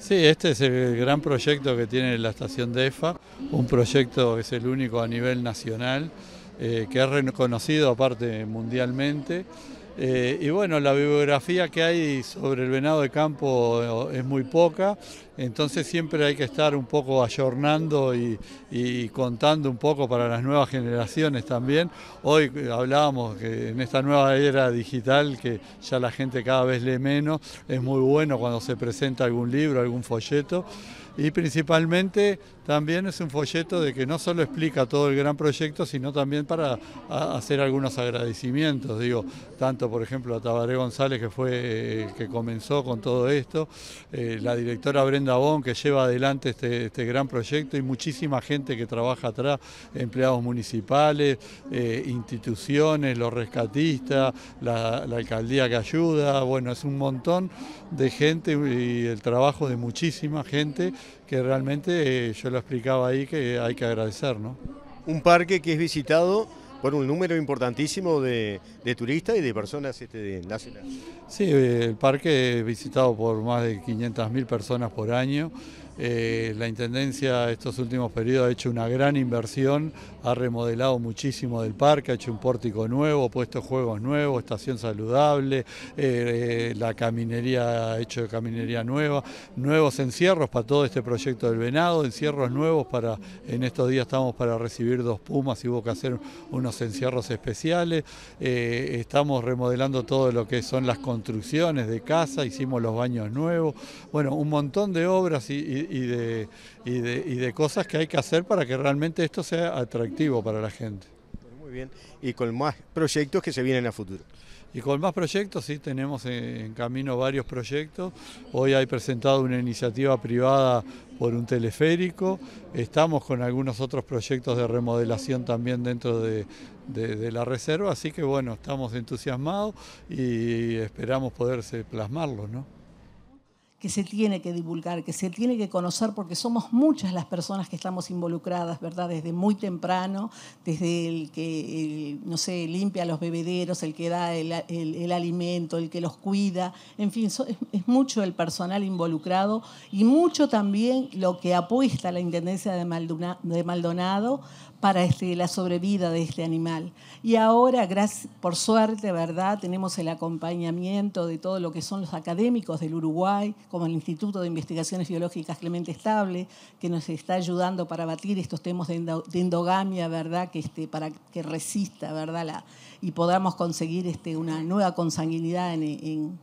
Sí, este es el gran proyecto que tiene la estación de EFA, un proyecto que es el único a nivel nacional, eh, que es reconocido aparte mundialmente eh, y bueno, la bibliografía que hay sobre el venado de campo eh, es muy poca, entonces siempre hay que estar un poco ayornando y, contando un poco para las nuevas generaciones también. Hoy eh, hablábamos que en esta nueva era digital que ya la gente cada vez lee menos, es muy bueno cuando se presenta algún libro, algún folleto y principalmente también es un folleto de que no solo explica todo el gran proyecto, sino también para hacer algunos agradecimientos, digo, tanto por ejemplo, a Tabaré González, que fue el eh, que comenzó con todo esto, eh, la directora Brenda Bon, que lleva adelante este, este, gran proyecto, y muchísima gente que trabaja atrás, empleados municipales, eh, instituciones, los rescatistas, la, alcaldía que ayuda, bueno, es un montón de gente y el trabajo de muchísima gente que realmente yo lo explicaba ahí que hay que agradecer, ¿no? Un parque que es visitado por un número importantísimo de, turistas y de personas este, nacionales. Sí, eh, el parque es visitado por más de 500.000 personas por año. Eh, la Intendencia estos últimos periodos ha hecho una gran inversión, ha remodelado muchísimo del parque, ha hecho un pórtico nuevo, puesto juegos nuevos, estación saludable, eh, eh, la caminería, ha hecho caminería nueva, nuevos encierros para todo este proyecto del venado, encierros nuevos para, en estos días estamos para recibir dos pumas y hubo que hacer unos encierros especiales, estamos remodelando todo lo que son las construcciones de casa, hicimos los baños nuevos, bueno, un montón de obras y y de, de, cosas que hay que hacer para que realmente esto sea atractivo para la gente. Muy bien, y con más proyectos que se vienen a futuro. Y con más proyectos, sí, tenemos en camino varios proyectos. Hoy hay presentado una iniciativa privada por un teleférico. Estamos con algunos otros proyectos de remodelación también dentro de, la reserva. Así que bueno, estamos entusiasmados y esperamos poderse plasmarlos, ¿no? que se tiene que divulgar, que se tiene que conocer, porque somos muchas las personas que estamos involucradas, ¿verdad? Desde muy temprano, desde el que, no sé, limpia los bebederos, el que da el, alimento, el que los cuida, en fin, es, mucho el personal involucrado y mucho también lo que apuesta la Intendencia de, Maldonado para este, la sobrevida de este animal. Y ahora, gracias, por suerte, ¿verdad? Tenemos el acompañamiento de todo lo que son los académicos del Uruguay, como el Instituto de Investigaciones Biológicas Clemente Estable, que nos está ayudando para batir estos temas de, endogamia, ¿verdad? Que este, para que resista, ¿verdad? La, y podamos conseguir este, una nueva consanguinidad en,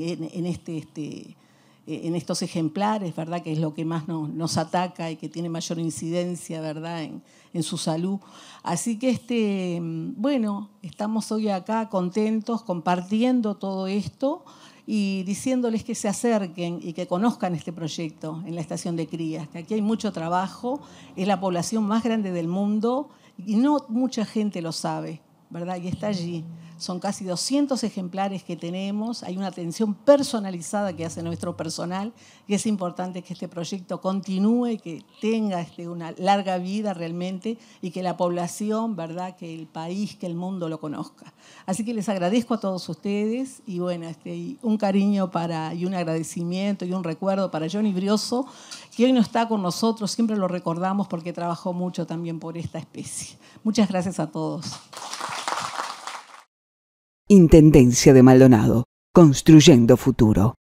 este, este en estos ejemplares, ¿verdad? Que es lo que más nos, ataca y que tiene mayor incidencia, ¿verdad? En, su salud. Así que, este, bueno, estamos hoy acá contentos compartiendo todo esto y diciéndoles que se acerquen y que conozcan este proyecto en la estación de crías, que aquí hay mucho trabajo, es la población más grande del mundo y no mucha gente lo sabe. ¿verdad? Y está allí. Son casi 200 ejemplares que tenemos, hay una atención personalizada que hace nuestro personal y es importante que este proyecto continúe, que tenga este, una larga vida realmente y que la población, ¿verdad? que el país, que el mundo lo conozca. Así que les agradezco a todos ustedes y bueno, este, un cariño para, y un agradecimiento y un recuerdo para Johnny Brioso, que hoy no está con nosotros, siempre lo recordamos porque trabajó mucho también por esta especie. Muchas gracias a todos. Intendencia de Maldonado, construyendo futuro.